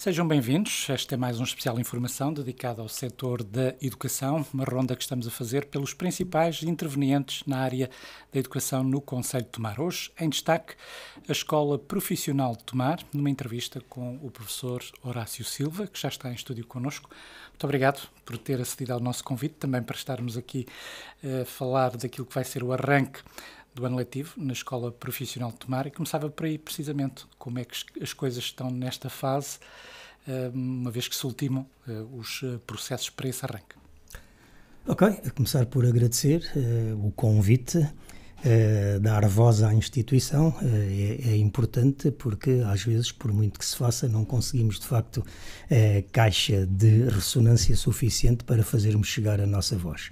Sejam bem-vindos. Este é mais um especial informação dedicado ao setor da educação, uma ronda que estamos a fazer pelos principais intervenientes na área da educação no Conselho de Tomar. Hoje, em destaque, a Escola Profissional de Tomar, numa entrevista com o professor Horácio Silva, que já está em estúdio conosco. Muito obrigado por ter acedido ao nosso convite, também para estarmos aqui a eh, falar daquilo que vai ser o arranque do ano letivo na Escola Profissional de Tomar e começava por aí precisamente como é que as coisas estão nesta fase eh, uma vez que se ultimam eh, os eh, processos para esse arranque. Ok, a começar por agradecer uh, o convite, uh, dar voz à instituição uh, é, é, importante porque às vezes, por muito que se faça, não conseguimos de facto caixa de ressonância suficiente para fazermos chegar a nossa voz.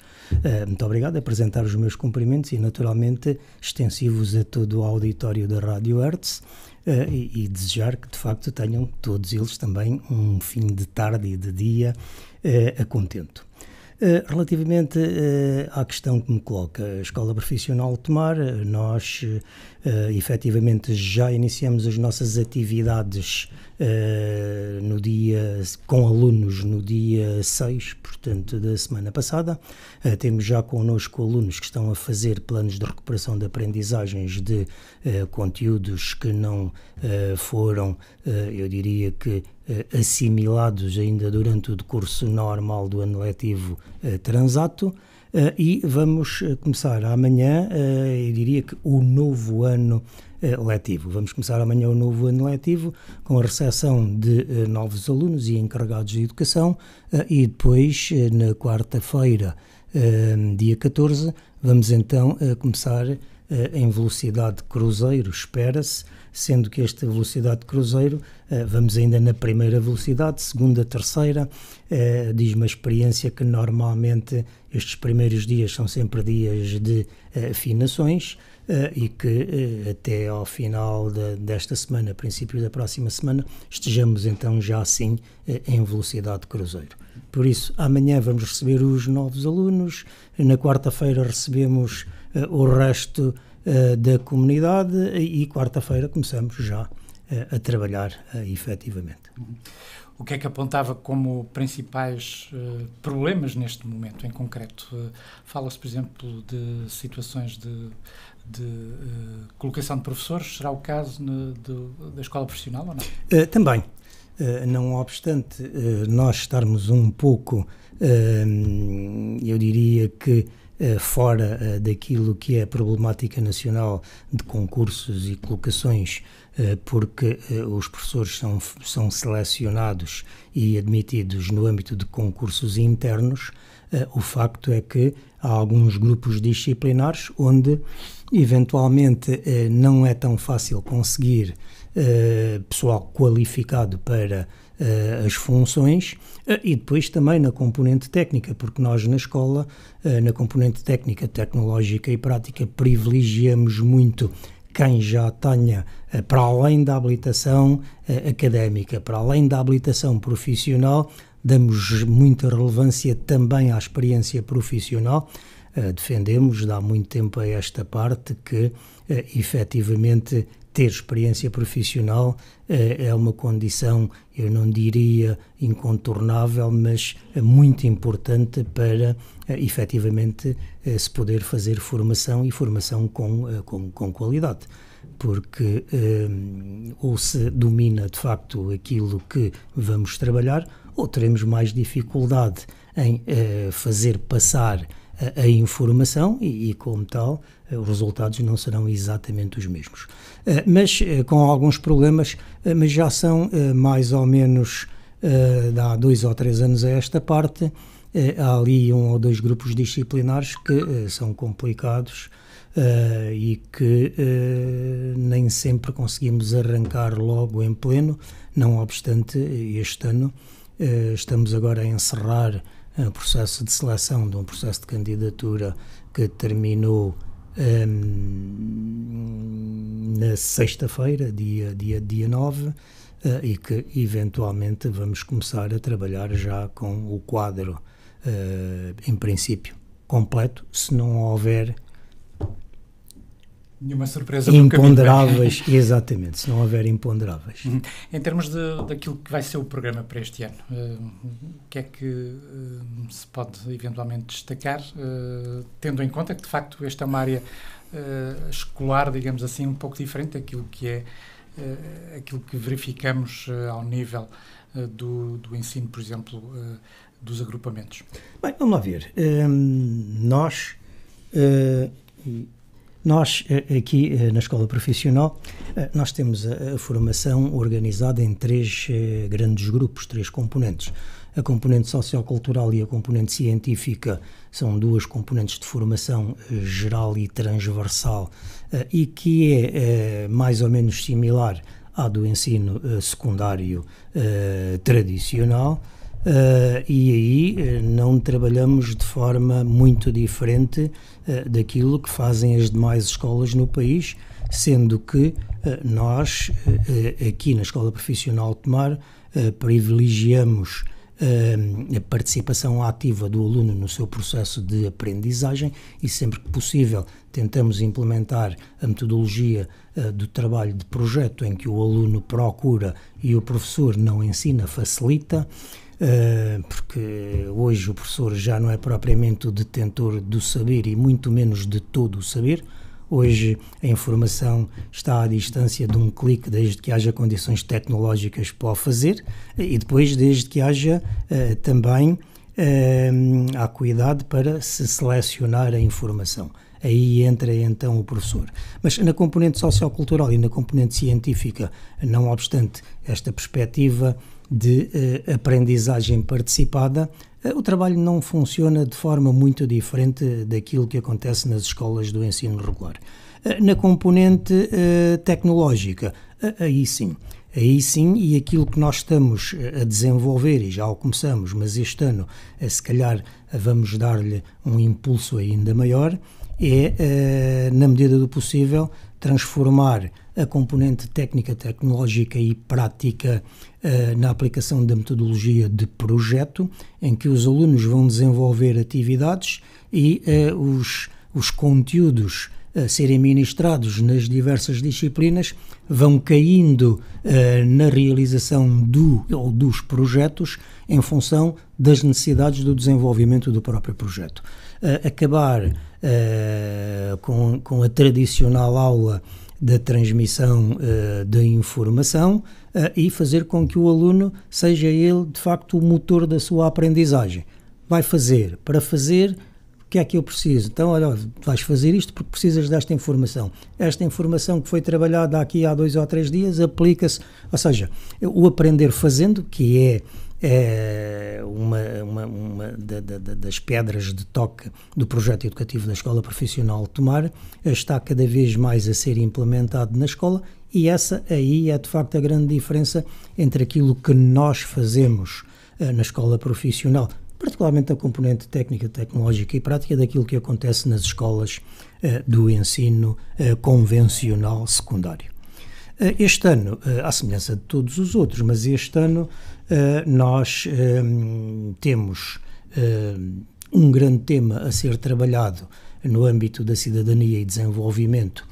muito obrigado, apresentar os meus cumprimentos e naturalmente extensivos a todo o auditório da Rádio Hertz eh, e, e, desejar que de facto tenham todos eles também um fim de tarde e de dia eh, a contento. Eh, relativamente eh, à questão que me coloca, a Escola Profissional Tomar, eh, nós efetivamente já iniciamos as nossas atividades no dia, com alunos no dia 6, portanto, da semana passada. Temos já connosco alunos que estão a fazer planos de recuperação de aprendizagens de conteúdos que não foram, eu diria que eh, assimilados ainda durante o decurso normal do ano letivo eh, transato. Eh, e vamos começar amanhã, eu diria que o novo ano letivo. Vamos começar amanhã o novo ano letivo com a recepção de novos alunos e encarregados de educação e depois na quarta-feira, dia 14, vamos então começar em velocidade cruzeiro, espera-se, sendo que esta velocidade de cruzeiro, eh, vamos ainda na primeira velocidade, segunda, terceira, eh, diz uma experiência que normalmente estes primeiros dias são sempre dias de eh, afinações e que até ao final desta semana, princípio da próxima semana, estejamos então já assim em velocidade de cruzeiro. Por isso, amanhã vamos receber os novos alunos, na quarta-feira recebemos o resto eh, da comunidade e quarta-feira começamos já eh, a trabalhar eh, efetivamente. O que é que apontava como principais problemas neste momento em concreto? Fala-se, por exemplo, de situações de, de colocação de professores, será o caso no, do, da escola profissional ou não? também. não obstante nós estarmos um pouco, eu diria que eh, fora eh, daquilo que é a problemática nacional de concursos e colocações, eh, porque os professores são, são selecionados e admitidos no âmbito de concursos internos, o facto é que há alguns grupos disciplinares onde, eventualmente, não é tão fácil conseguir pessoal qualificado para uh, as funções uh, e depois também na componente técnica, porque nós na escola, uh, na componente técnica, tecnológica e prática, privilegiamos muito quem já tenha, para além da habilitação académica, para além da habilitação profissional, damos muita relevância também à experiência profissional. Defendemos, dá muito tempo a esta parte, que efetivamente ter experiência profissional eh, é uma condição, eu não diria incontornável, mas eh, muito importante para eh, efetivamente se poder fazer formação e formação com, com, com qualidade. Porque ou se domina de facto aquilo que vamos trabalhar, ou teremos mais dificuldade em fazer passar a, a informação e, e como tal, eh, os resultados não serão exatamente os mesmos. Eh, mas eh, com alguns problemas, mas já são mais ou menos há dois ou três anos a esta parte, há ali um ou dois grupos disciplinares que são complicados e que nem sempre conseguimos arrancar logo em pleno, não obstante, este ano estamos agora a encerrar um processo de seleção de um processo de candidatura que terminou um, na sexta-feira, dia, dia, dia 9, uh, e que eventualmente vamos começar a trabalhar já com o quadro, uh, em princípio, completo, se não houver Nenhuma surpresa Imponderáveis, caminho, exatamente, se não houver imponderáveis. Uhum. Em termos de, daquilo que vai ser o programa para este ano, uh, o que é que uh, se pode eventualmente destacar, uh, tendo em conta que de facto esta é uma área escolar, digamos assim, um pouco diferente daquilo que é aquilo que verificamos ao nível do, do ensino, por exemplo, dos agrupamentos? Bem, vamos lá ver. Ehm, nós nós, eh, aqui eh, na escola profissional, eh, nós temos a, a formação organizada em três grandes grupos, três componentes. A componente sociocultural e a componente científica são duas componentes de formação geral e transversal e que é mais ou menos similar à do ensino secundário tradicional Uh, e aí eh, não trabalhamos de forma muito diferente uh, daquilo que fazem as demais escolas no país, sendo que uh, nós, aqui na Escola Profissional Tomar, privilegiamos a participação ativa do aluno no seu processo de aprendizagem e, sempre que possível, tentamos implementar a metodologia do trabalho de projeto em que o aluno procura e o professor não ensina, facilita. Eh, porque hoje o professor já não é propriamente o detentor do saber e muito menos de todo o saber. Hoje a informação está à distância de um clique, desde que haja condições tecnológicas para o fazer e depois, desde que haja uh, também uh, eh, a cuidado para se selecionar a informação. Aí entra então o professor. Mas na componente sociocultural e na componente científica, não obstante esta perspectiva de eh, aprendizagem participada, eh, o trabalho não funciona de forma muito diferente daquilo que acontece nas escolas do ensino regular. Eh, na componente tecnológica, aí sim. Aí sim, e aquilo que nós estamos a desenvolver, e já o começamos, mas este ano se calhar vamos dar-lhe um impulso ainda maior, é, na medida do possível, transformar a componente técnica, tecnológica e prática eh, na aplicação da metodologia de projeto, em que os alunos vão desenvolver atividades e eh, os, os conteúdos a eh, serem ministrados nas diversas disciplinas vão caindo na realização do ou dos projetos em função das necessidades do desenvolvimento do próprio projeto. acabar com, com a tradicional aula da transmissão uh, da informação uh, e fazer com que o aluno seja ele de facto o motor da sua aprendizagem. Vai fazer, para fazer, o que é que eu preciso? Então, olha, vais fazer isto porque precisas desta informação. Esta informação que foi trabalhada aqui há dois ou três dias aplica-se, ou seja, o aprender fazendo, que é é uma, uma, uma da, da, das pedras de toque do projeto educativo da Escola Profissional Tomar, está cada vez mais a ser implementado na escola e essa aí é de facto a grande diferença entre aquilo que nós fazemos eh, na escola profissional, particularmente a componente técnica, tecnológica e prática daquilo que acontece nas escolas eh, do ensino eh, convencional secundário. Eh, este ano, eh, à semelhança de todos os outros, mas este ano eh, nós ehm, temos ehm, um grande tema a ser trabalhado no âmbito da cidadania e desenvolvimento,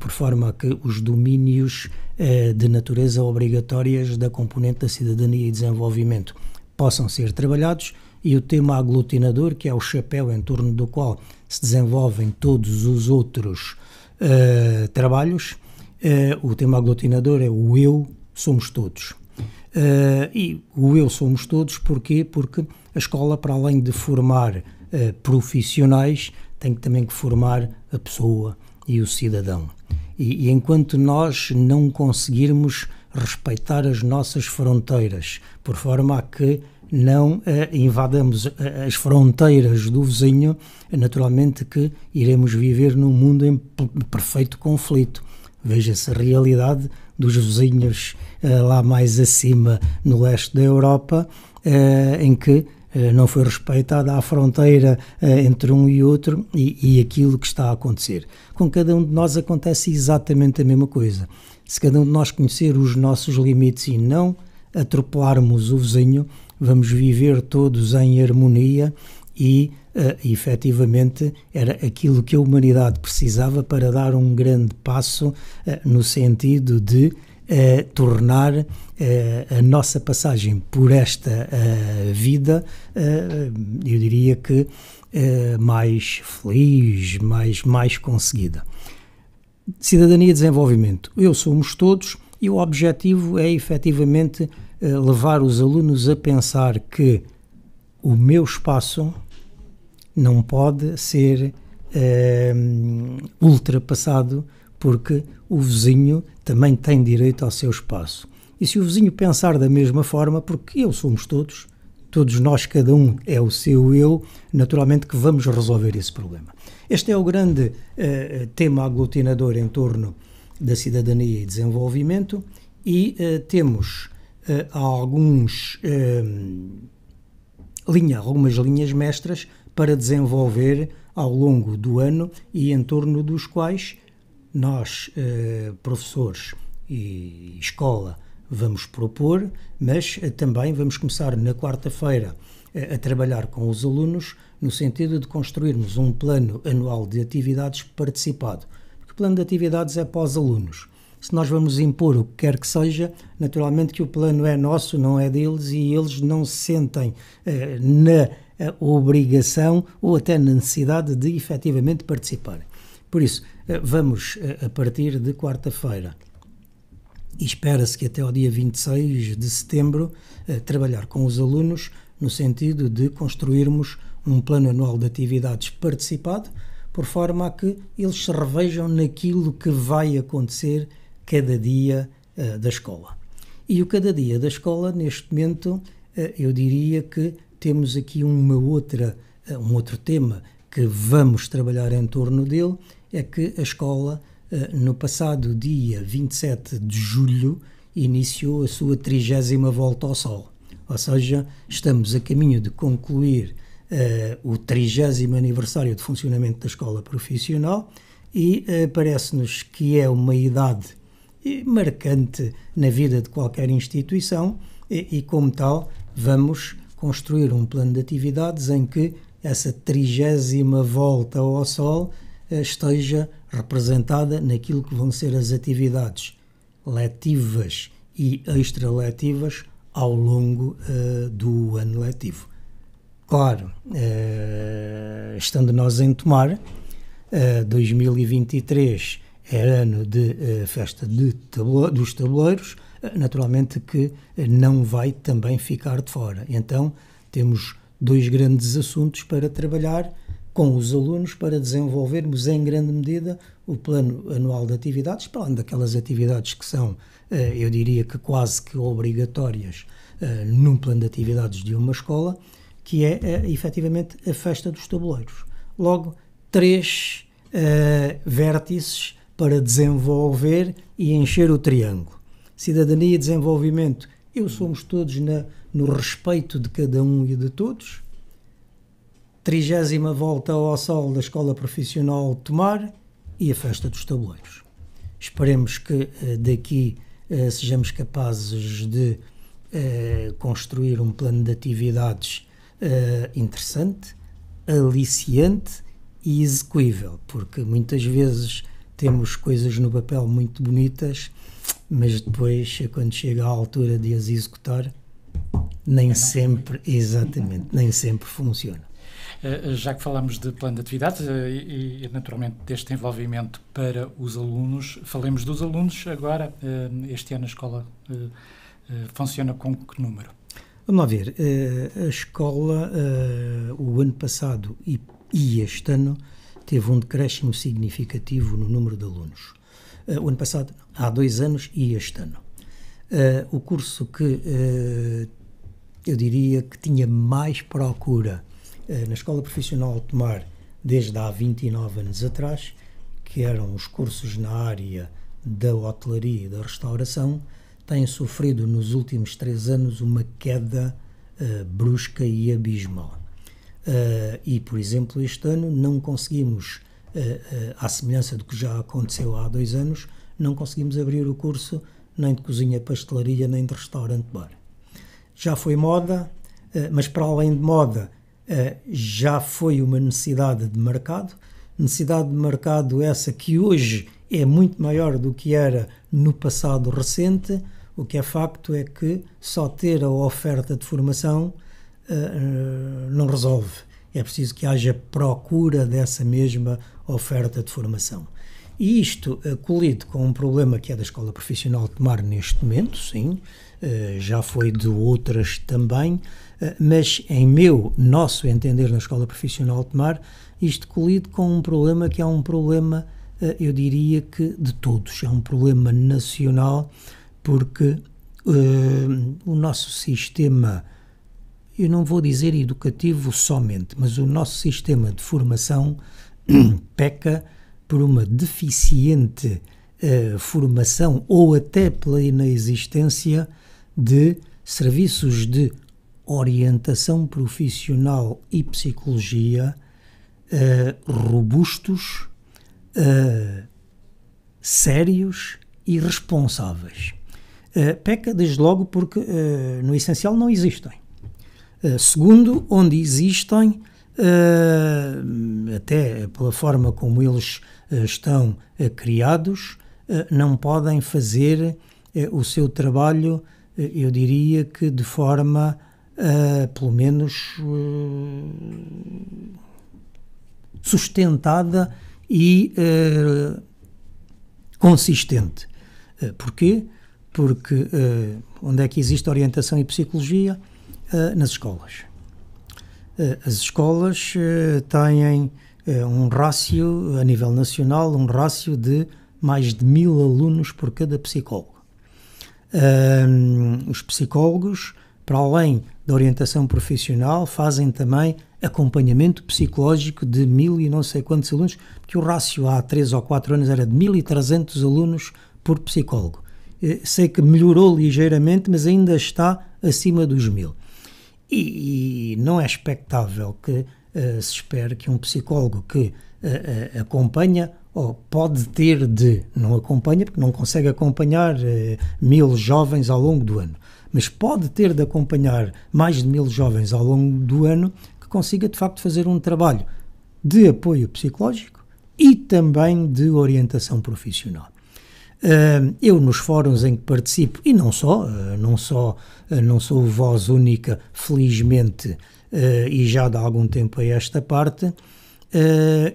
por forma que os domínios de natureza obrigatórias da componente da cidadania e desenvolvimento possam ser trabalhados e o tema aglutinador, que é o chapéu em torno do qual se desenvolvem todos os outros uh, trabalhos, eh, o tema aglutinador é o eu somos todos. Eh, e o eu somos todos, porquê? Porque a escola, para além de formar eh, profissionais, tem também que formar a pessoa e o cidadão. E, e, enquanto nós não conseguirmos respeitar as nossas fronteiras, por forma a que não invadamos as fronteiras do vizinho, naturalmente que iremos viver num mundo em perfeito conflito. Veja-se a realidade dos vizinhos uh, lá mais acima no leste da Europa, uh, em que uh, não foi respeitada a fronteira entre um e outro e, e aquilo que está a acontecer. Com cada um de nós acontece exatamente a mesma coisa. Se cada um de nós conhecer os nossos limites e não atropelarmos o vizinho, vamos viver todos em harmonia e uh, efetivamente era aquilo que a humanidade precisava para dar um grande passo uh, no sentido de uh, tornar uh, a nossa passagem por esta vida, eu diria que mais feliz, mais, mais conseguida. Cidadania e desenvolvimento. Eu somos todos e o objetivo é efetivamente levar os alunos a pensar que o meu espaço, não pode ser uh, ultrapassado porque o vizinho também tem direito ao seu espaço. E se o vizinho pensar da mesma forma, porque eu somos todos, todos nós, cada um é o seu eu, naturalmente que vamos resolver esse problema. Este é o grande uh, tema aglutinador em torno da cidadania e desenvolvimento, e uh, temos uh, alguns ehm, linha algumas linhas mestras para desenvolver ao longo do ano e em torno dos quais nós, eh, professores e escola, vamos propor, mas eh, também vamos começar na quarta-feira eh, a trabalhar com os alunos no sentido de construirmos um plano anual de atividades participado. Porque o plano de atividades é para os alunos se nós vamos impor o que quer que seja, naturalmente que o plano é nosso, não é deles, e eles não se sentem eh, na eh, obrigação ou até na necessidade de efetivamente participarem. Por isso, eh, vamos, eh, a partir de quarta-feira, e espera-se que até ao dia 26 de setembro, eh, trabalhar com os alunos no sentido de construirmos um plano anual de atividades participado, por forma a que eles se revejam naquilo que vai acontecer cada dia uh, da escola. E o cada dia da escola, neste momento, uh, eu diria que temos aqui uma outra, uh, um outro tema que vamos trabalhar em torno dele, é que a escola, no passado dia 27 de julho, iniciou a sua trigésima volta ao Sol. Ou seja, estamos a caminho de concluir o trigésimo aniversário de funcionamento da escola profissional e parece-nos que é uma idade marcante na vida de qualquer instituição e, e, como tal, vamos construir um plano de atividades em que essa trigésima volta ao Sol eh, esteja representada naquilo que vão ser as atividades letivas e extraletivas ao longo uh, do ano letivo. Claro, uh, estando nós em Tomar, uh, 2023 é ano de eh, festa de tabuleiro, dos tabuleiros, eh, naturalmente que eh, não vai também ficar de fora. Então, temos dois grandes assuntos para trabalhar com os alunos para desenvolvermos em grande medida o plano anual de atividades, para além daquelas atividades que são, eu diria que quase que obrigatórias num plano de atividades de uma escola, que é efetivamente a festa dos tabuleiros. Logo, três vértices para desenvolver e encher o triângulo. Cidadania e desenvolvimento, eu somos todos na, no respeito de cada um e de todos. Trigésima volta ao sol da Escola Profissional Tomar e a Festa dos Tabuleiros. Esperemos que eh, daqui eh, sejamos capazes de eh, construir um plano de atividades interessante, aliciante e execuível, porque muitas vezes temos coisas no papel muito bonitas, mas depois, é quando chega à altura de as executar, nem é sempre, exatamente, nem sempre funciona. Eh, eh, já que falamos de plano de atividade eh, e, e, naturalmente deste envolvimento para os alunos, falemos dos alunos agora. Este ano a escola funciona com que número? Vamos lá ver. A escola, o ano passado e este ano, teve um decréscimo significativo no número de alunos. Uh, o ano passado, há dois anos e este ano. Uh, o curso que eh, eu diria que tinha mais procura na Escola Profissional de Tomar desde há 29 anos atrás, que eram os cursos na área da hotelaria e da restauração, tem sofrido nos últimos três anos uma queda brusca e abismal. Uh, e, por exemplo, este ano não conseguimos, uh, uh, à semelhança do que já aconteceu há dois anos, não conseguimos abrir o curso nem de cozinha pastelaria, nem de restaurante-bar. Já foi moda, mas para além de moda, já foi uma necessidade de mercado. Necessidade de mercado essa que hoje é muito maior do que era no passado recente. O que é facto é que só ter a oferta de formação eh, não resolve. É preciso que haja procura dessa mesma oferta de formação. E isto eh, colide com um problema que é da escola profissional tomar neste momento, sim, eh, já foi de outras também, mas em meu, nosso entender na escola profissional tomar, isto colide com um problema que é um problema, eu diria que de todos, é um problema nacional, porque uh, o nosso sistema eu não vou dizer educativo somente, mas o nosso sistema de formação peca por uma deficiente uh, formação ou até pela inexistência de serviços de orientação profissional e psicologia uh, robustos, uh, sérios e responsáveis. peca, desde logo, porque no essencial não existem. Eh, segundo, onde existem, eh, até pela forma como eles eh, estão criados, não podem fazer o seu trabalho, eu diria que de forma, pelo menos, sustentada e consistente. Porquê? Porque onde é que existe orientação e psicologia? Eh, nas escolas. Eh, as escolas eh, têm um rácio, a nível nacional, um rácio de mais de mil alunos por cada psicólogo. os psicólogos, para além da orientação profissional, fazem também acompanhamento psicológico de mil e não sei quantos alunos, porque o rácio há três ou quatro anos era de 1.300 alunos por psicólogo. Sei que melhorou ligeiramente, mas ainda está acima dos mil. E, e não é expectável que uh, se espere que um psicólogo que uh, acompanha ou pode ter de, não acompanha, porque não consegue acompanhar mil jovens ao longo do ano, mas pode ter de acompanhar mais de mil jovens ao longo do ano que consiga de facto fazer um trabalho de apoio psicológico e também de orientação profissional. Eu, nos fóruns em que participo, e não só, ah, não só, ah, não sou voz única, felizmente, ah, e já há algum tempo a esta parte,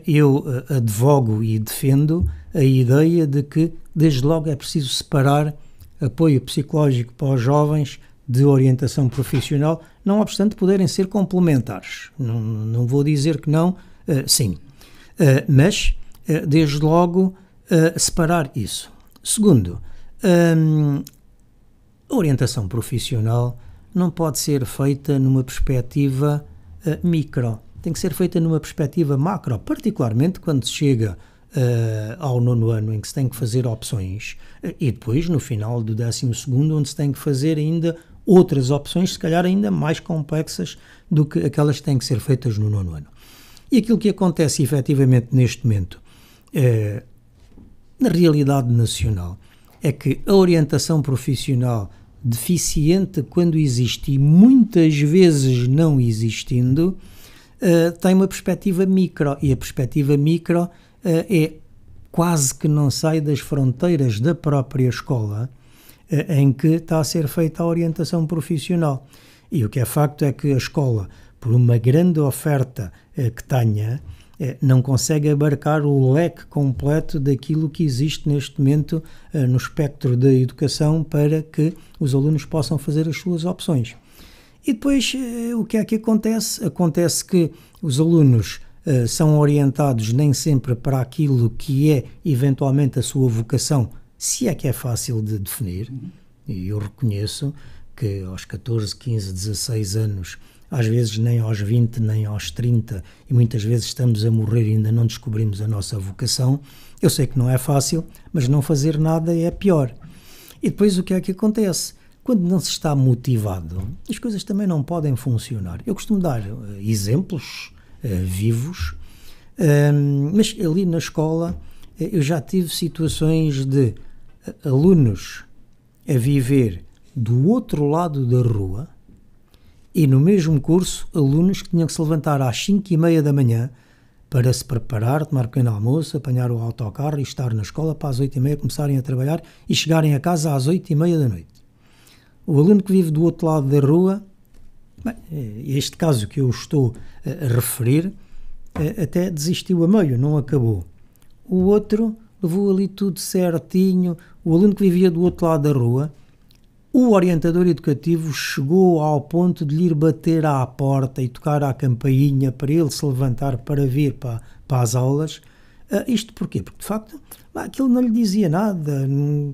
eu advogo e defendo a ideia de que, desde logo, é preciso separar apoio psicológico para os jovens de orientação profissional, não obstante poderem ser complementares. Não, não vou dizer que não, sim. mas, desde logo, separar isso. Segundo, hum, a orientação profissional não pode ser feita numa perspectiva uh, micro, tem que ser feita numa perspectiva macro, particularmente quando se chega uh, ao nono ano, em que se tem que fazer opções, uh, e depois no final do décimo segundo, onde se tem que fazer ainda outras opções, se calhar ainda mais complexas do que aquelas que têm que ser feitas no nono ano. E aquilo que acontece efetivamente neste momento, na realidade nacional é que a orientação profissional deficiente, quando existe e muitas vezes não existindo, uh, tem uma perspectiva micro. E a perspectiva micro uh, é quase que não sai das fronteiras da própria escola uh, em que está a ser feita a orientação profissional. E o que é facto é que a escola, por uma grande oferta que tenha, é, não consegue abarcar o leque completo daquilo que existe neste momento eh, no espectro da educação para que os alunos possam fazer as suas opções. E depois, eh, o que é que acontece? Acontece que os alunos eh, são orientados nem sempre para aquilo que é eventualmente a sua vocação, se é que é fácil de definir, uhum. e eu reconheço que aos 14, 15, 16 anos às vezes nem aos 20, nem aos 30, e muitas vezes estamos a morrer e ainda não descobrimos a nossa vocação. Eu sei que não é fácil, mas não fazer nada é pior. E depois o que é que acontece? Quando não se está motivado, as coisas também não podem funcionar. Eu costumo dar uh, exemplos uh, vivos, uh, mas ali na escola eh, eu já tive situações de alunos a viver do outro lado da rua e no mesmo curso alunos que tinham que se levantar às 5 e meia da manhã para se preparar, tomar um pequeno almoço, apanhar o autocarro e estar na escola para as 8 e meia começarem a trabalhar e chegarem a casa às 8 e meia da noite. O aluno que vive do outro lado da rua, bem, eh, este caso que eu estou eh, a referir, eh, até desistiu a meio, não acabou. O outro levou ali tudo certinho. O aluno que vivia do outro lado da rua, o orientador educativo chegou ao ponto de lhe ir bater à porta e tocar à campainha para ele se levantar para vir para, para as aulas. Uh, isto porquê? Porque de facto aquilo não lhe dizia nada. Uh,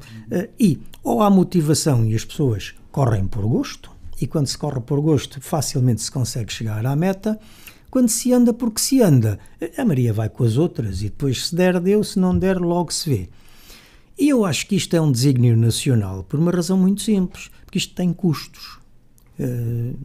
e ou há motivação e as pessoas correm por gosto, e quando se corre por gosto facilmente se consegue chegar à meta. Quando se anda porque se anda, a Maria vai com as outras e depois se der deu, se não der logo se vê. E eu acho que isto é um desígnio nacional por uma razão muito simples, porque isto tem custos. Uh,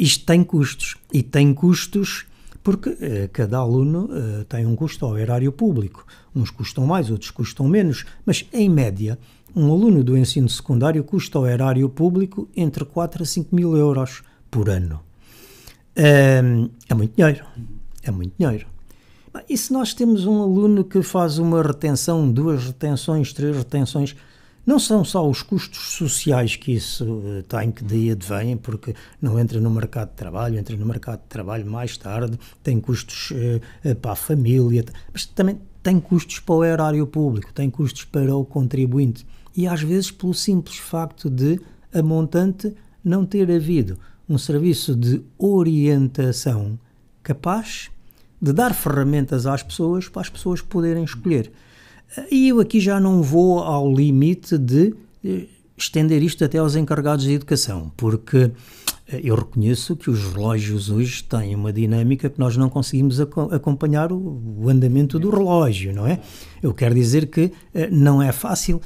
isto tem custos. E tem custos porque uh, cada aluno uh, tem um custo ao erário público. Uns custam mais, outros custam menos, mas em média, um aluno do ensino secundário custa ao erário público entre 4 a 5 mil euros por ano. Uh, é muito dinheiro. É muito dinheiro. Ah, e se nós temos um aluno que faz uma retenção, duas retenções, três retenções, não são só os custos sociais que isso eh, tem, que daí advêm, porque não entra no mercado de trabalho, entra no mercado de trabalho mais tarde, tem custos eh, eh, para a família, mas também tem custos para o erário público, tem custos para o contribuinte. E às vezes pelo simples facto de a montante não ter havido um serviço de orientação capaz de dar ferramentas às pessoas para as pessoas poderem escolher. E eu aqui já não vou ao limite de eh, estender isto até aos encarregados de educação, porque eh, eu reconheço que os relógios hoje têm uma dinâmica que nós não conseguimos acompanhar o, andamento do relógio, não é? Eu quero dizer que eh, não é fácil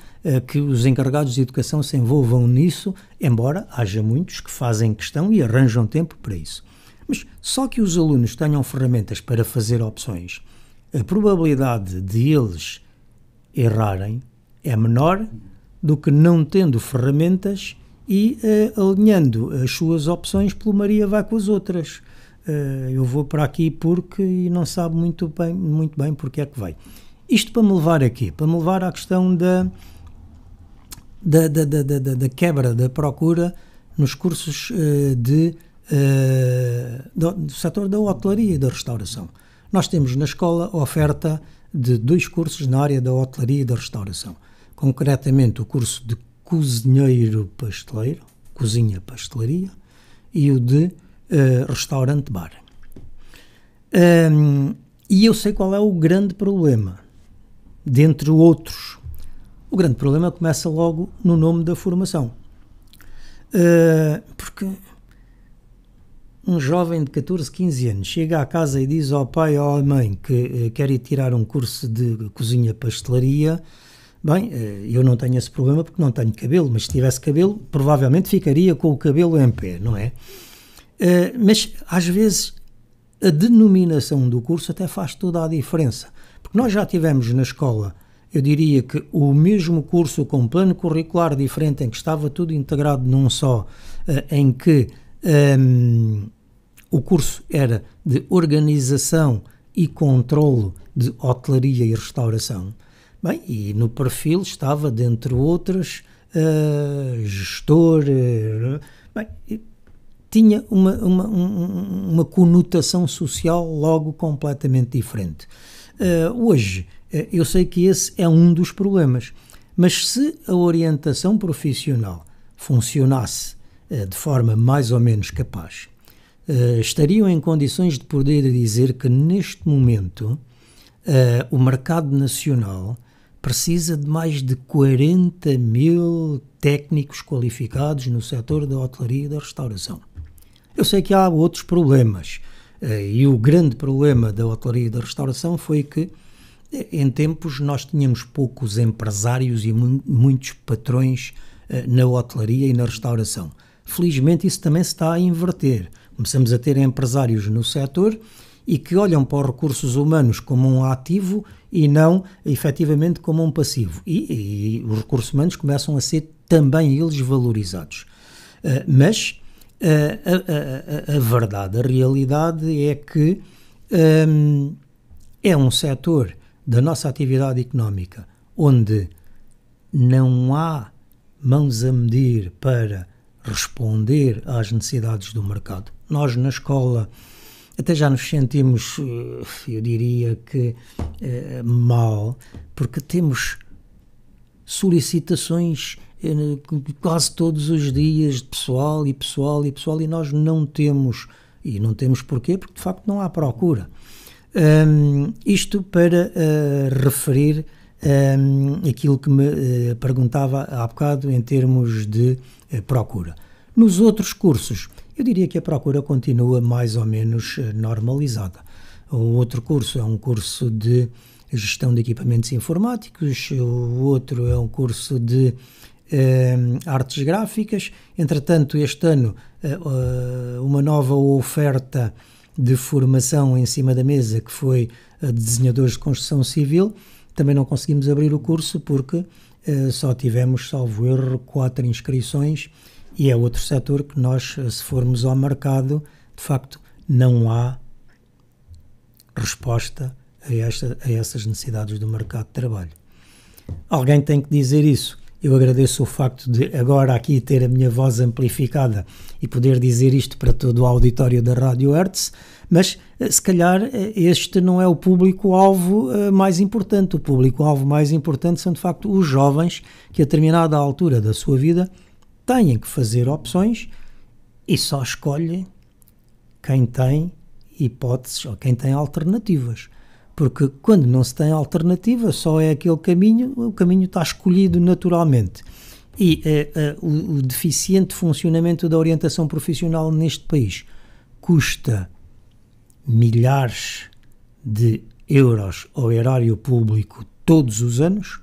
que os encarregados de educação se envolvam nisso, embora haja muitos que fazem questão e arranjam tempo para isso. Mas só que os alunos tenham ferramentas para fazer opções, a probabilidade de eles errarem é menor do que não tendo ferramentas e uh, alinhando as suas opções pelo Maria vai com as outras. Uh, eu vou para aqui porque e não sabe muito bem, muito bem porque é que vai. Isto para me levar aqui, para me levar à questão da, da, da, da, da, da quebra da procura nos cursos uh, de eh, do, do setor da hotelaria e da restauração. Nós temos na escola oferta de dois cursos na área da hotelaria e da restauração. Concretamente, o curso de cozinheiro pasteleiro, cozinha pastelaria, e o de uh, restaurante bar. Um, ehm, e eu sei qual é o grande problema, dentre outros. O grande problema começa logo no nome da formação. Uh, porque um jovem de 14, 15 anos chega à casa e diz ao pai ou à mãe que eh, quer ir tirar um curso de cozinha pastelaria, bem, eh, eu não tenho esse problema porque não tenho cabelo, mas se tivesse cabelo, provavelmente ficaria com o cabelo em pé, não é? Eh, mas às vezes a denominação do curso até faz toda a diferença, porque nós já tivemos na escola. Eu diria que o mesmo curso com plano curricular diferente, em que estava tudo integrado num só, em que um, o curso era de organização e controlo de hotelaria e restauração. Bem, e no perfil estava, dentre outras, uh, gestor. Uh, bem, tinha uma, uma, um, uma, conotação social logo completamente diferente. Uh, hoje, eh, eu sei que esse é um dos problemas, mas se a orientação profissional funcionasse eh, de forma mais ou menos capaz, eh, estariam em condições de poder dizer que neste momento eh, o mercado nacional precisa de mais de 40 mil técnicos qualificados no setor da hotelaria e da restauração. Eu sei que há outros problemas, e o grande problema da hotelaria e da restauração foi que, em tempos, nós tínhamos poucos empresários e muitos patrões na hotelaria e na restauração. Felizmente isso também se está a inverter. Começamos a ter empresários no setor e que olham para os recursos humanos como um ativo e não efetivamente como um passivo. E, e os recursos humanos começam a ser também eles valorizados. Uh, mas uh, a, a, a, verdade, a realidade é que um, é um setor da nossa atividade económica onde não há mãos a medir para responder às necessidades do mercado. Nós na escola até já nos sentimos, eh, eu diria que eh, mal, porque temos solicitações eh, quase todos os dias de pessoal e pessoal e pessoal e nós não temos e não temos porquê porque de facto não há procura um, isto para uh, referir um, aquilo que me uh, perguntava há bocado em termos de eh, procura. Nos outros cursos, eu diria que a procura continua mais ou menos eh, normalizada. O outro curso é um curso de gestão de equipamentos informáticos, o outro é um curso de eh, artes gráficas. Entretanto, este ano, eh, eh uma nova oferta de formação em cima da mesa, que foi a de desenhadores de construção civil, também não conseguimos abrir o curso porque eh, só tivemos, salvo erro, quatro inscrições e é outro setor que nós, eh, se formos ao mercado, de facto não há resposta a, esta, a essas necessidades do mercado de trabalho. Alguém tem que dizer isso. Eu agradeço o facto de agora aqui ter a minha voz amplificada e poder dizer isto para todo o auditório da Rádio Hertz. Mas eh, se calhar eh, este não é o público-alvo eh, mais importante. O público-alvo mais importante são de facto os jovens que a determinada altura da sua vida têm que fazer opções e só escolhem quem tem hipóteses ou quem tem alternativas. Porque quando não se tem alternativa, só é aquele caminho, o caminho está escolhido naturalmente. E o, o deficiente funcionamento da orientação profissional neste país custa milhares de euros ao erário público todos os anos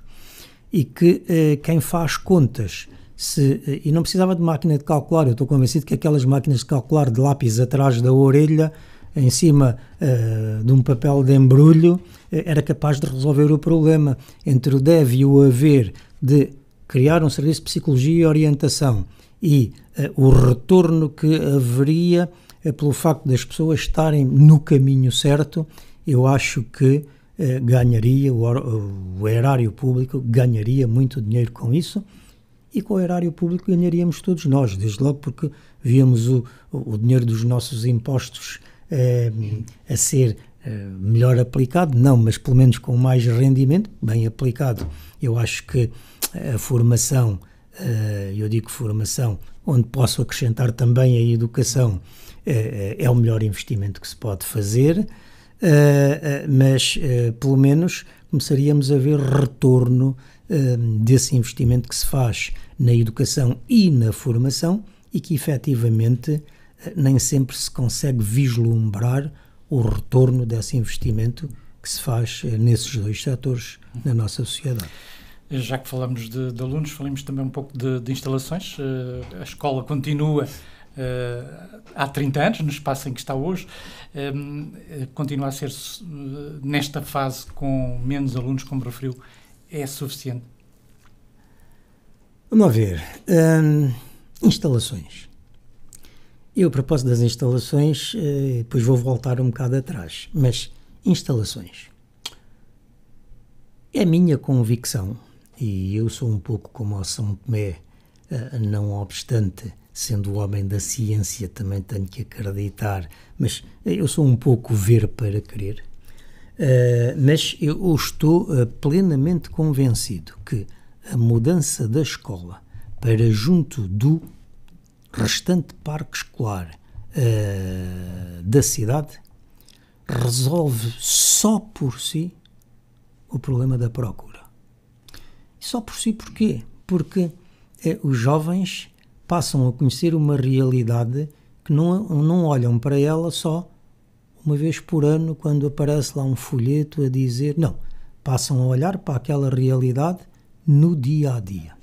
e que eh, quem faz contas se, eh, e não precisava de máquina de calcular, eu estou convencido que aquelas máquinas de calcular de lápis atrás da orelha, em cima eh, de um papel de embrulho, eh, era capaz de resolver o problema entre o deve e o haver de criar um serviço de psicologia e orientação e o retorno que haveria é pelo facto das pessoas estarem no caminho certo, eu acho que eh, ganharia, o, o erário público ganharia muito dinheiro com isso e com o erário público ganharíamos todos nós, desde logo porque víamos o, o dinheiro dos nossos impostos eh, a ser eh, melhor aplicado, não, mas pelo menos com mais rendimento, bem aplicado. Eu acho que a formação, eh, eu digo formação, onde posso acrescentar também a educação, eh, eh, é o melhor investimento que se pode fazer, eh, mas pelo menos começaríamos a ver retorno desse investimento que se faz na educação e na formação e que efetivamente nem sempre se consegue vislumbrar o retorno desse investimento que se faz nesses dois setores na nossa sociedade. Já que falamos de, de alunos, falamos também um pouco de, de instalações. A escola continua eh, há 30 anos, no espaço em que está hoje, eh, eh, continua a ser, nesta fase, com menos alunos, como referiu, é suficiente? Vamos lá ver. Hum, instalações. Eu, a propósito das instalações, depois vou voltar um bocado atrás, mas instalações. É minha convicção, e eu sou um pouco como o São Tomé, não obstante sendo o homem da ciência, também tenho que acreditar, mas eu sou um pouco ver para querer. Uh, eh, mas eu estou uh, plenamente convencido que a mudança da escola para junto do restante parque escolar uh, da cidade resolve só por si o problema da procura. só por si porquê? Porque os jovens passam a conhecer uma realidade que não, não olham para ela só uma vez por ano quando aparece lá um folheto a dizer. Não, passam a olhar para aquela realidade no dia a dia.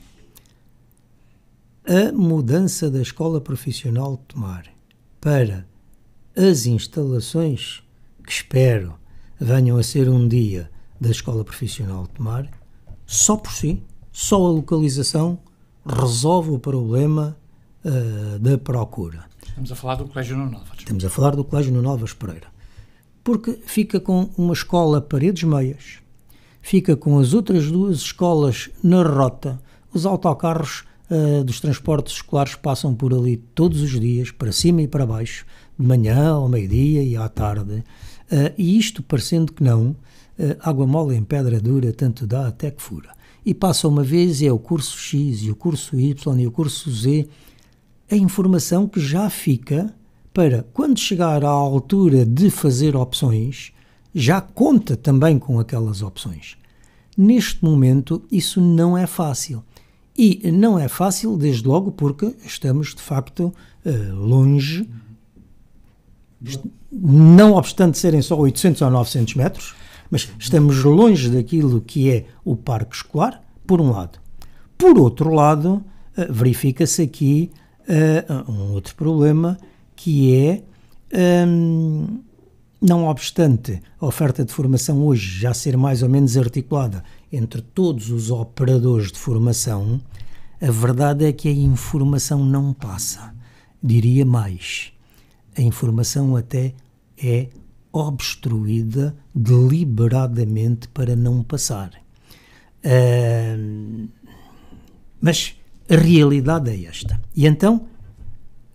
A mudança da escola profissional de Tomar para as instalações que espero venham a ser um dia da escola profissional de Tomar, só por si, só a localização resolve o problema uh, da procura. Estamos a falar do Colégio Nuno Novas. Estamos a falar do Colégio Nuno Novas Pereira. Porque fica com uma escola paredes meias, fica com as outras duas escolas na rota, os autocarros uh, dos transportes escolares passam por ali todos os dias, para cima e para baixo, de manhã ao meio-dia e à tarde. Uh, e isto, parecendo que não, água mole em pedra dura, tanto dá até que fura e passa uma vez e é o curso X e o curso Y e o curso Z, a informação que já fica para quando chegar à altura de fazer opções, já conta também com aquelas opções. Neste momento, isso não é fácil. E não é fácil, desde logo, porque estamos de facto eh, longe. Uhum. Não obstante serem só 800 ou 900 metros, mas estamos longe daquilo que é o parque escolar, por um lado. Por outro lado, eh, verifica-se aqui uh, um outro problema que é. Um, ehm, não obstante a oferta de formação hoje já ser mais ou menos articulada entre todos os operadores de formação, a verdade é que a informação não passa. Diria mais: a informação até é obstruída deliberadamente para não passar. Uh, mas a realidade é esta. E então,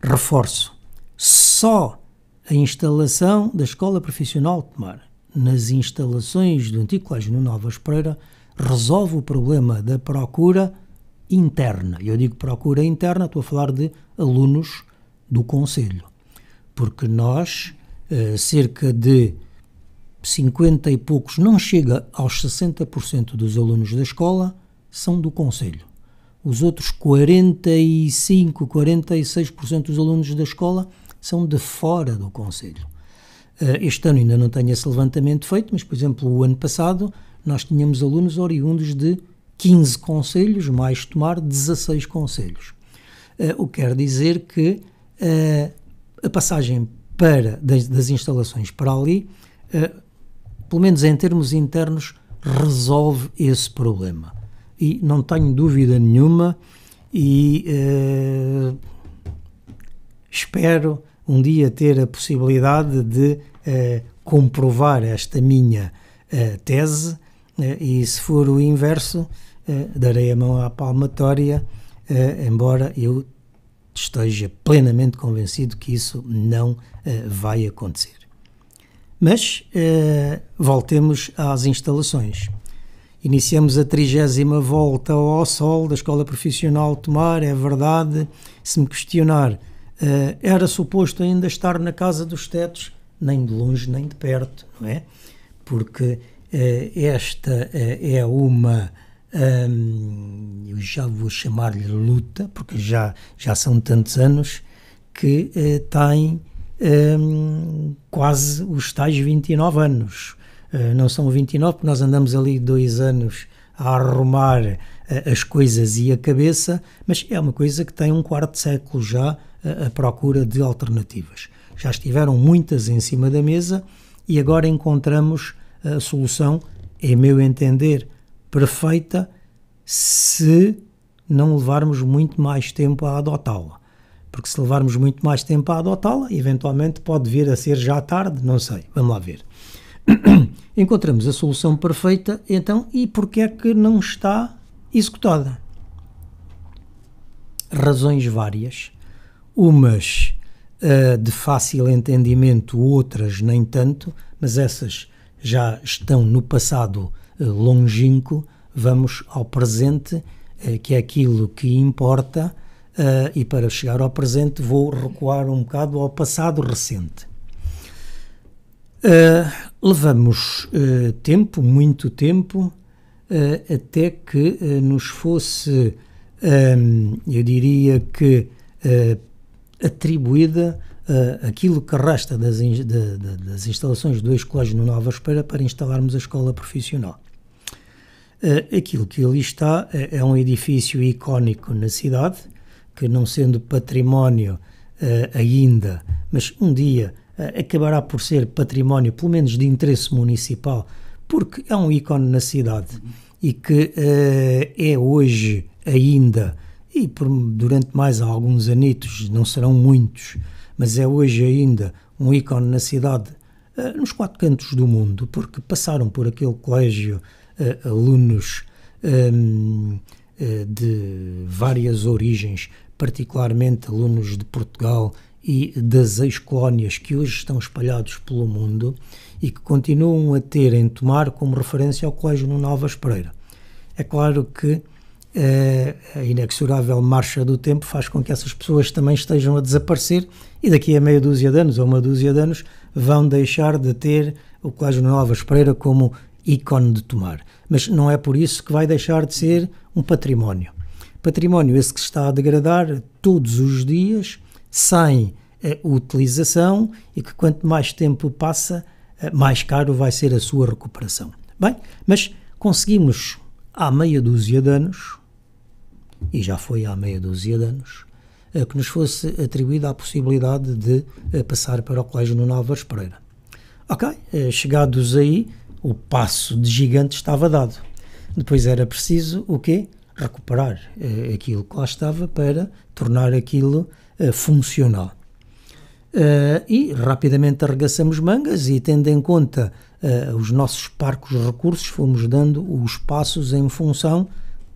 reforço: só a instalação da Escola Profissional de Tomar nas instalações do antigo Colégio no Novas Pereira resolve o problema da procura interna. Eu digo procura interna, estou a falar de alunos do Conselho, porque nós eh, cerca de 50 e poucos, não chega aos 60% dos alunos da escola, são do Conselho. Os outros 45, 46% dos alunos da escola são de fora do Conselho. Eh, este ano ainda não tenho esse levantamento feito, mas, por exemplo, o ano passado nós tínhamos alunos oriundos de 15 conselhos, mais tomar 16 conselhos. Eh, o que quer dizer que a passagem para, das, das instalações para ali, uh, pelo menos em termos internos, resolve esse problema. E não tenho dúvida nenhuma e uh, espero um dia ter a possibilidade de uh, comprovar esta minha tese e se for o inverso, darei a mão à palmatória, embora eu esteja plenamente convencido que isso não uh, vai acontecer. Mas uh, voltemos às instalações. Iniciamos a trigésima volta ao sol da Escola Profissional Tomar, é verdade. Se me questionar, uh, era suposto ainda estar na Casa dos Tetos, nem de longe nem de perto, não é? Porque esta é uma eu já vou chamar-lhe luta, porque já, já são tantos anos que eh, tem quase os tais 29 anos. Eh, não são 29, porque nós andamos ali dois anos a arrumar eh, as coisas e a cabeça, mas é uma coisa que tem um quarto de século já a eh, procura de alternativas. Já estiveram muitas em cima da mesa e agora encontramos a solução, em é meu entender, perfeita se não levarmos muito mais tempo a adotá-la. Porque se levarmos muito mais tempo a adotá-la, eventualmente pode vir a ser já tarde, não sei, vamos lá ver. Encontramos a solução perfeita, então, e porquê é que não está executada? Razões várias, umas uh, de fácil entendimento, outras nem tanto, mas essas já estão no passado eh, longínquo, vamos ao presente, eh, que é aquilo que importa, eh, e para chegar ao presente vou recuar um bocado ao passado recente. levamos tempo, muito tempo, até que nos fosse, eu diria que, atribuída Uh, aquilo que resta das, in, de, de, das instalações do ex-colégio no Nova Espera para instalarmos a escola profissional. Eh, aquilo que ali está eh, é, um edifício icónico na cidade, que não sendo património eh, ainda, mas um dia acabará por ser património, pelo menos de interesse municipal, porque é um ícone na cidade e que é hoje ainda, e por, durante mais alguns anitos, não serão muitos, mas é hoje ainda um ícone na cidade, nos quatro cantos do mundo, porque passaram por aquele colégio uh, alunos um, ehm, uh, eh, de várias origens, particularmente alunos de Portugal e das ex-colónias que hoje estão espalhados pelo mundo e que continuam a ter em tomar como referência ao Colégio no Novas Pereira. É claro que eh, a inexorável marcha do tempo faz com que essas pessoas também estejam a desaparecer e daqui a meia dúzia de anos ou uma dúzia de anos vão deixar de ter o Colégio Nova Pereira como ícone de tomar. Mas não é por isso que vai deixar de ser um património. Património esse que está a degradar todos os dias, sem eh, utilização e que quanto mais tempo passa, eh, mais caro vai ser a sua recuperação. Bem, mas conseguimos há meia dúzia de anos, e já foi há meia dúzia de anos, eh, que nos fosse atribuída a possibilidade de passar para o Colégio Nuno Álvares Pereira. Ok, chegados aí, o passo de gigante estava dado. Depois era preciso o quê? Recuperar uh, aquilo que lá estava para tornar aquilo uh, funcional. Uh, e rapidamente arregaçamos mangas e tendo em conta os nossos parcos recursos, fomos dando os passos em função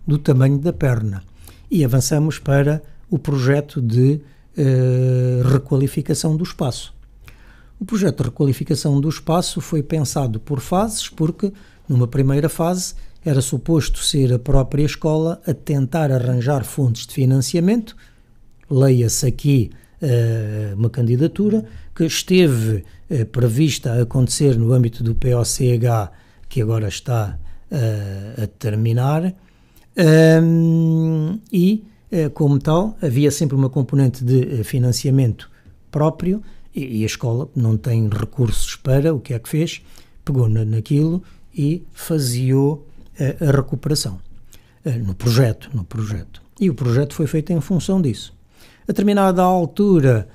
do tamanho da perna. E avançamos para o projeto de requalificação do espaço o projeto de requalificação do espaço foi pensado por fases, porque, numa primeira fase, era suposto ser a própria escola a tentar arranjar fontes de financiamento, leia-se aqui uh, uma candidatura, que esteve uh, prevista a acontecer no âmbito do POCH, que agora está uh, a terminar, um, e, como tal, havia sempre uma componente de financiamento próprio e, e, a escola não tem recursos para, o que é que fez? Pegou na, naquilo e faziou a, eh, a recuperação a, eh, no projeto, no projeto. E o projeto foi feito em função disso. A determinada altura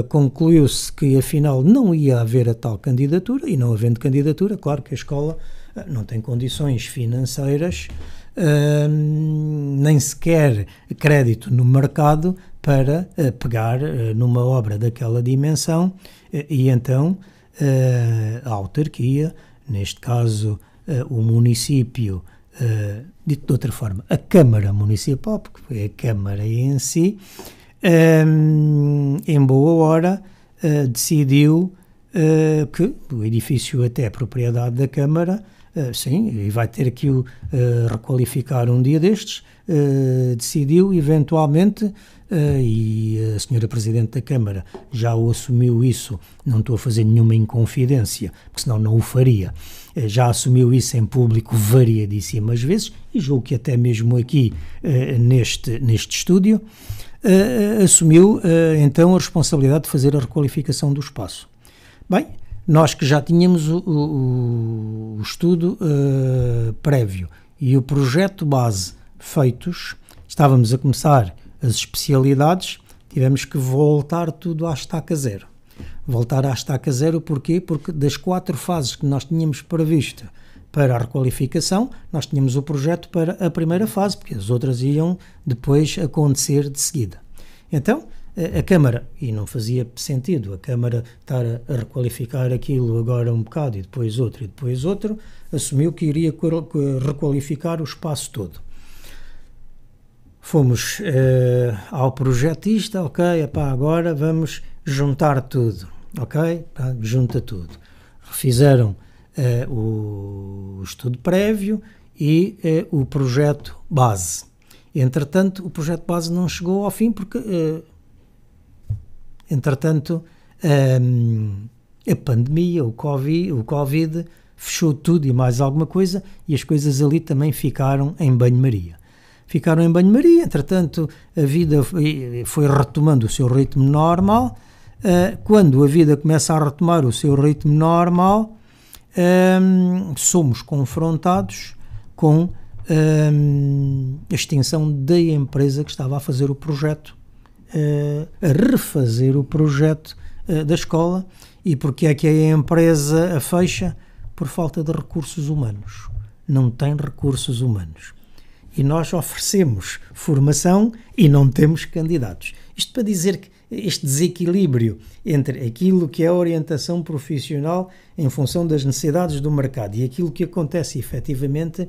uh, concluiu-se que afinal não ia haver a tal candidatura e não havendo candidatura, claro que a escola não tem condições financeiras, uh, nem sequer crédito no mercado para eh, pegar eh, numa obra daquela dimensão eh, e então a autarquia, neste caso o município, dito de outra forma, a Câmara Municipal, porque foi a Câmara em si, em boa hora decidiu que o edifício até é propriedade da Câmara eh, sim, e vai ter que o uh, requalificar um dia destes, uh, decidiu eventualmente, e a senhora Presidente da Câmara já o assumiu isso, não estou a fazer nenhuma inconfidência, porque senão não o faria, já assumiu isso em público variadíssimas vezes, e julgo que até mesmo aqui neste, neste estúdio, assumiu então a responsabilidade de fazer a requalificação do espaço. Bem, nós que já tínhamos o, o, o estudo uh, prévio e o projeto base feitos, estávamos a começar as especialidades, tivemos que voltar tudo à estaca zero. Voltar à estaca zero, porquê? Porque das quatro fases que nós tínhamos previsto para a requalificação, nós tínhamos o projeto para a primeira fase, porque as outras iam depois acontecer de seguida. Então, a Câmara, e não fazia sentido a Câmara estar a, requalificar aquilo agora um bocado e depois outro e depois outro, assumiu que iria requalificar o espaço todo. Fomos eh, ao projetista, ok, epá, agora vamos juntar tudo, ok? Tá, junta tudo. Fizeram eh, o estudo prévio e eh, o projeto base. Entretanto, o projeto base não chegou ao fim porque Entretanto, a, a pandemia, o COVID, o COVID fechou tudo e mais alguma coisa e as coisas ali também ficaram em banho-maria. Ficaram em banho-maria, entretanto, a vida foi, foi retomando o seu ritmo normal. Ah, quando a vida começa a retomar o seu ritmo normal, somos confrontados com a extinção da empresa que estava a fazer o projeto eh, a refazer o projeto eh, da escola e porque é que a empresa a fecha por falta de recursos humanos. Não tem recursos humanos. E nós oferecemos formação e não temos candidatos. Isto para dizer que este desequilíbrio entre aquilo que é a orientação profissional em função das necessidades do mercado e aquilo que acontece efetivamente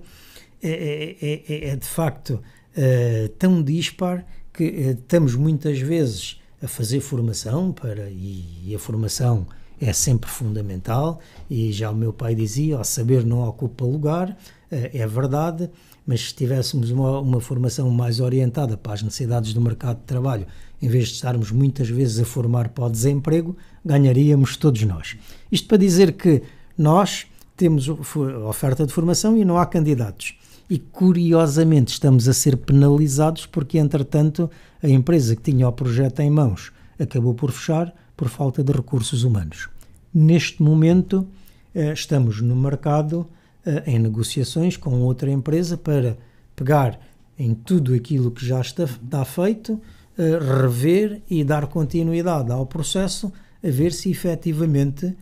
é, é, é, é, é de facto eh, tão dispar que eh, estamos muitas vezes a fazer formação para e a formação é sempre fundamental e já o meu pai dizia, o saber não ocupa lugar, eh, é verdade, mas se tivéssemos uma, uma, formação mais orientada para as necessidades do mercado de trabalho, em vez de estarmos muitas vezes a formar para o desemprego, ganharíamos todos nós. Isto para dizer que nós temos oferta de formação e não há candidatos e curiosamente estamos a ser penalizados porque, entretanto, a empresa que tinha o projeto em mãos acabou por fechar por falta de recursos humanos. Neste momento, eh, estamos no mercado eh, em negociações com outra empresa para pegar em tudo aquilo que já está, está feito, eh, rever e dar continuidade ao processo, a ver se efetivamente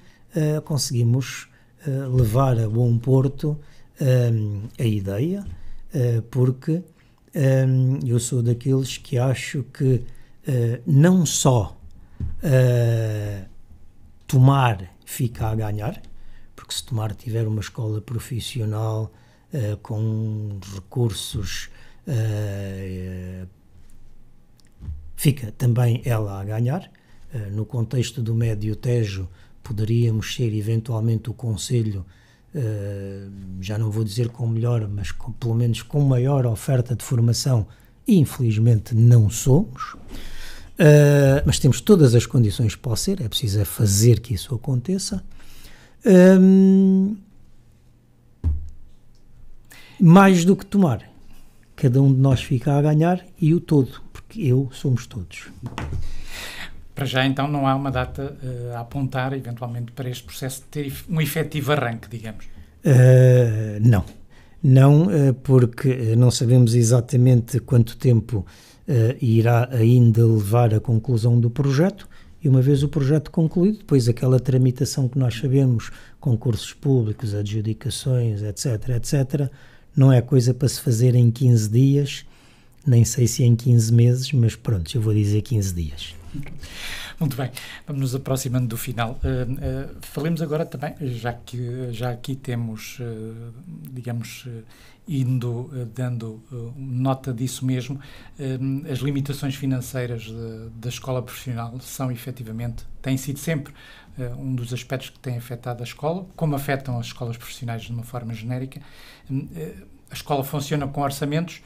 conseguimos levar a bom porto um, a ideia, uh, porque um, eu sou daqueles que acho que uh, não só uh, tomar fica a ganhar, porque se tomar tiver uma escola profissional com recursos fica também ela a ganhar. No contexto do Médio Tejo, poderíamos ser eventualmente o Conselho ah, já não vou dizer com melhor, mas com, pelo menos com maior oferta de formação, infelizmente não somos. Uh, mas temos todas as condições para ser, é preciso é fazer que isso aconteça. Um, ah, mais do que tomar, cada um de nós fica a ganhar e o todo, porque eu somos todos. Para já, então, não há uma data uh, a apontar, eventualmente, para este processo ter um efetivo arranque, digamos? Uh, não. Não, uh, porque não sabemos exatamente quanto tempo irá ainda levar a conclusão do projeto. E uma vez o projeto concluído, depois aquela tramitação que nós sabemos, concursos públicos, adjudicações, etc., etc., não é coisa para se fazer em 15 dias, nem sei se é em 15 meses, mas pronto, eu vou dizer 15 dias. Muito bem, vamos nos aproximando do final. Uh, uh, falemos agora também, já que já aqui temos, uh, digamos, indo dando nota disso mesmo, as limitações financeiras de, da escola profissional são efetivamente, têm sido sempre um dos aspectos que tem afetado a escola, como afetam as escolas profissionais de uma forma genérica. A escola funciona com orçamentos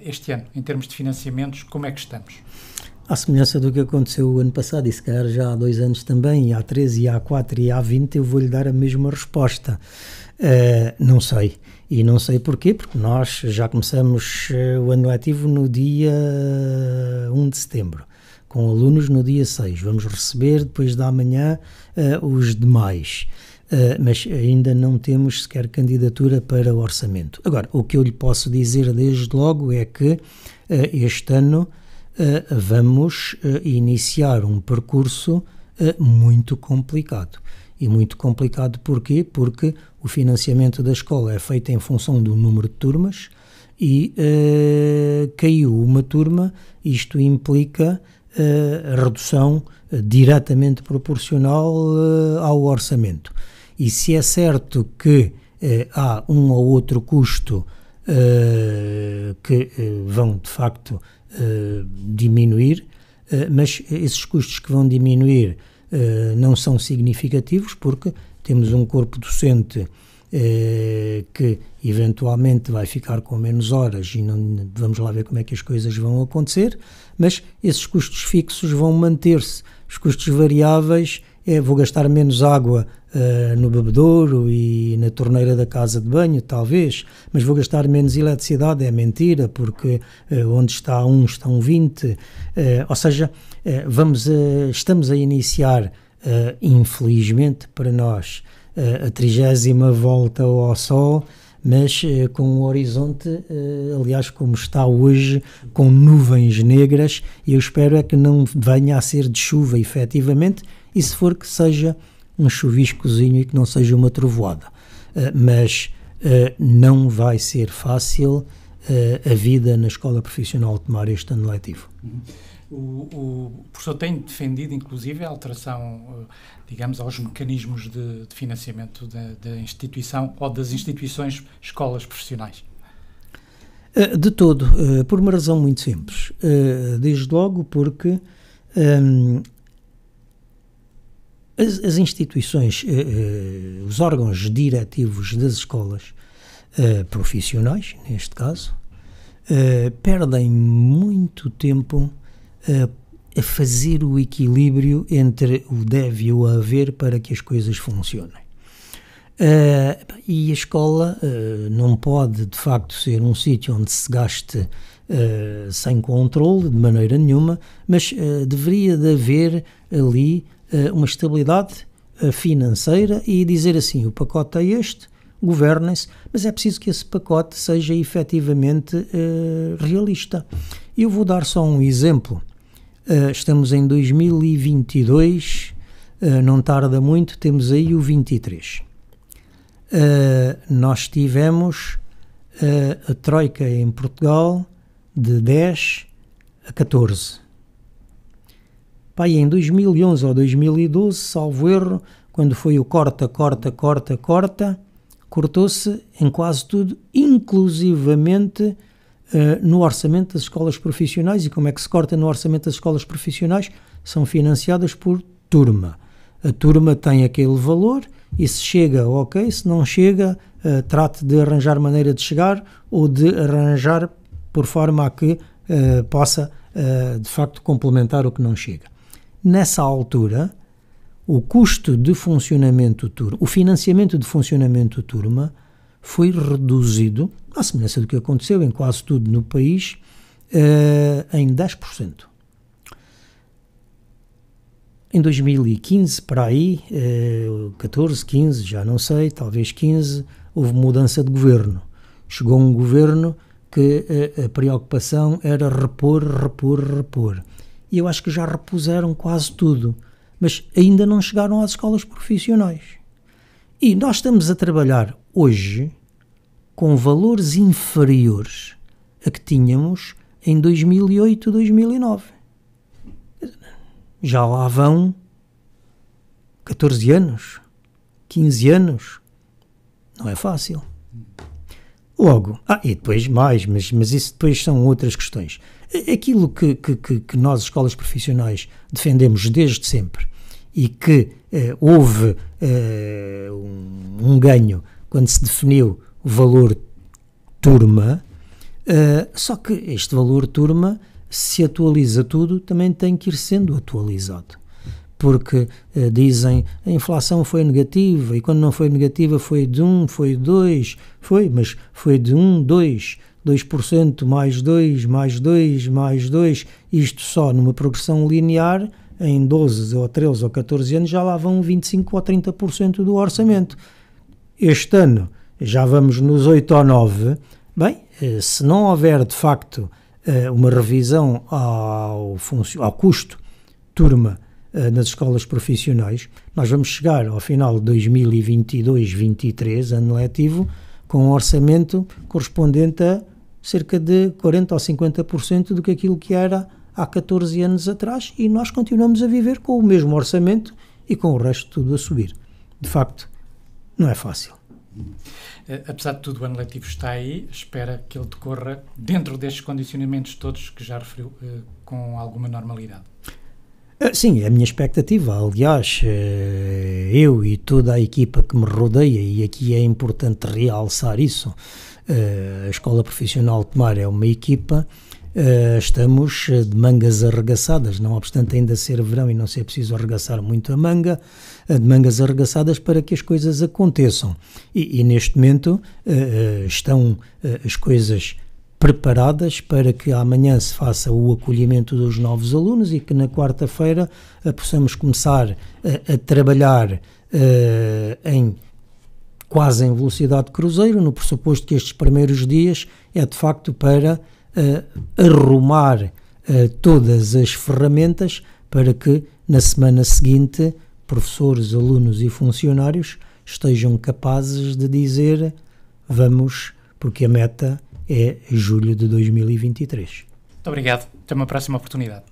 este ano, em termos de financiamentos, como é que estamos? à semelhança do que aconteceu o ano passado, e se calhar já há dois anos também, e há 13, e há 4, e há 20, eu vou-lhe dar a mesma resposta. Uh, não sei. E não sei porquê, porque nós já começamos eh, o ano letivo no dia 1 eh, de setembro, com alunos no dia 6. Vamos receber depois da manhã uh, os demais. Uh, mas ainda não temos sequer candidatura para o orçamento. Agora, o que eu lhe posso dizer desde logo é que uh, este ano eh, vamos eh, iniciar um percurso eh, muito complicado. E muito complicado porquê? Porque o financiamento da escola é feito em função do número de turmas e uh, caiu uma turma, isto implica uh, redução uh, diretamente proporcional ao orçamento. E se é certo que há um ou outro custo que vão de facto eh, diminuir, eh, mas esses custos que vão diminuir eh, não são significativos porque temos um corpo docente que eventualmente vai ficar com menos horas e não, vamos lá ver como é que as coisas vão acontecer, mas esses custos fixos vão manter-se. Os custos variáveis é vou gastar menos água uh, no bebedouro e na torneira da casa de banho, talvez, mas vou gastar menos eletricidade, é mentira, porque uh, onde está um estão 20. Uh, ou seja, eh, vamos a, estamos a iniciar, infelizmente para nós, a trigésima volta ao Sol, mas com o um horizonte, aliás, como está hoje, com nuvens negras, e eu espero é que não venha a ser de chuva efetivamente, e se for que seja um chuviscozinho e que não seja uma trovoada. Uh, mas uh, não vai ser fácil uh, a vida na escola profissional Tomar este ano letivo. Uhum. O, o, professor tem defendido, inclusive, a alteração, digamos, aos mecanismos de, de financiamento da, da instituição ou das instituições escolas profissionais. De todo, por uma razão muito simples. Desde logo porque as, as instituições, eh, eh, os órgãos diretivos das escolas eh, profissionais, neste caso, eh, perdem muito tempo eh, a fazer o equilíbrio entre o deve e o haver para que as coisas funcionem. Eh, e a escola não pode, de facto, ser um sítio onde se gaste uh, sem controle, de maneira nenhuma, mas deveria de haver ali eh, uma estabilidade eh, financeira e dizer assim: o pacote é este, governem-se, mas é preciso que esse pacote seja efetivamente eh, realista. Eu vou dar só um exemplo. estamos em 2022, não tarda muito, temos aí o 23. nós tivemos a Troika em Portugal de 10 a 14. Pai, em 2011 ou 2012, salvo erro, quando foi o corta, corta, corta, corta, cortou-se em quase tudo, inclusivamente uh, no orçamento das escolas profissionais. E como é que se corta no orçamento das escolas profissionais? São financiadas por turma. A turma tem aquele valor e se chega, ok, se não chega, uh, trate de arranjar maneira de chegar ou de arranjar por forma a que uh, possa, de facto, complementar o que não chega nessa altura, o custo de funcionamento turma, o financiamento de funcionamento turma, foi reduzido, à semelhança do que aconteceu em quase tudo no país, uh, em 10%. Em 2015, para aí, uh, 14, 15, já não sei, talvez 15, houve mudança de governo. Chegou um governo que eh, a preocupação era repor, repor, repor e eu acho que já repuseram quase tudo, mas ainda não chegaram às escolas profissionais. E nós estamos a trabalhar hoje com valores inferiores a que tínhamos em 2008, 2009. Já lá vão 14 anos, 15 anos. Não é fácil. Logo, ah, e depois mais, mas, mas isso depois são outras questões. É aquilo que, que, que nós, escolas profissionais, defendemos desde sempre e que eh, houve eh, um, um, ganho quando se definiu o valor turma, eh, só que este valor turma, se atualiza tudo, também tem que ir sendo atualizado. Porque eh, dizem a inflação foi negativa e quando não foi negativa foi de um, foi dois foi, mas foi de um, dois 2%, mais 2, mais 2, mais 2, isto só numa progressão linear, em 12 ou 13 ou 14 anos já lá vão 25 ou 30% do orçamento. Este ano já vamos nos 8 ou 9. Bem, eh, se não houver de facto eh, uma revisão ao, ao custo turma eh, nas escolas profissionais, nós vamos chegar ao final de 2022-23, ano letivo, com um orçamento correspondente a cerca de 40% ou 50% do que aquilo que era há 14 anos atrás e nós continuamos a viver com o mesmo orçamento e com o resto tudo a subir. De facto, não é fácil. Eh, apesar de tudo, o ano letivo está aí, espera que ele decorra dentro destes condicionamentos todos que já referiu, eh, com alguma normalidade. Ah, sim, é a minha expectativa, aliás, eh, eu e toda a equipa que me rodeia, e aqui é importante realçar isso, eh, a Escola Profissional de é uma equipa, eh, estamos de mangas arregaçadas, não obstante ainda ser verão e não ser preciso arregaçar muito a manga, de mangas arregaçadas para que as coisas aconteçam. E, e neste momento estão as coisas preparadas para que amanhã se faça o acolhimento dos novos alunos e que na quarta-feira eh, possamos começar a, eh, a trabalhar eh, em quase em velocidade cruzeiro, no pressuposto que estes primeiros dias é de facto para uh, arrumar uh, todas as ferramentas para que na semana seguinte professores, alunos e funcionários estejam capazes de dizer vamos, porque a meta é julho de 2023. Muito obrigado. Até uma próxima oportunidade.